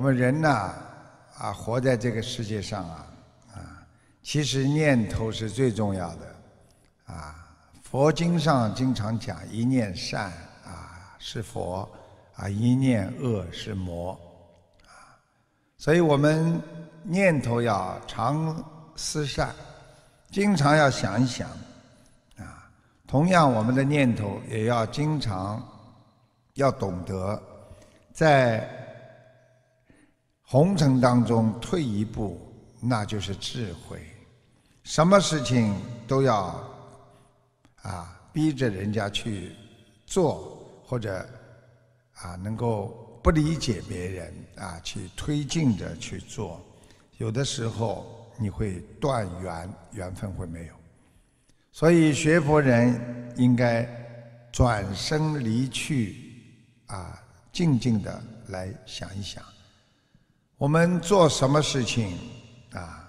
我们人呐，啊，活在这个世界上啊，啊，其实念头是最重要的，啊，佛经上经常讲一念善啊是佛，啊一念恶是魔，啊，所以我们念头要常思善，经常要想一想，啊，同样我们的念头也要经常要懂得在。红尘当中退一步，那就是智慧。什么事情都要啊逼着人家去做，或者啊能够不理解别人啊去推进着去做，有的时候你会断缘，缘分会没有。所以学佛人应该转身离去，啊，静静的来想一想。我们做什么事情啊？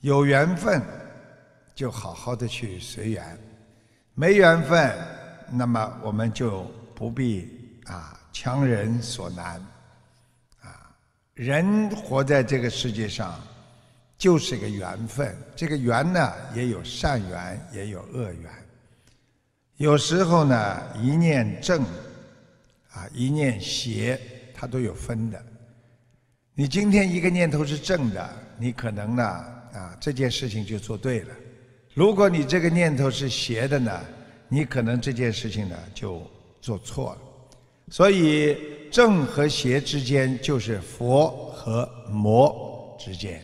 有缘分，就好好的去随缘；没缘分，那么我们就不必啊强人所难。啊，人活在这个世界上，就是一个缘分。这个缘呢，也有善缘，也有恶缘。有时候呢，一念正，啊，一念邪，它都有分的。你今天一个念头是正的，你可能呢啊这件事情就做对了；如果你这个念头是邪的呢，你可能这件事情呢就做错了。所以正和邪之间就是佛和魔之间。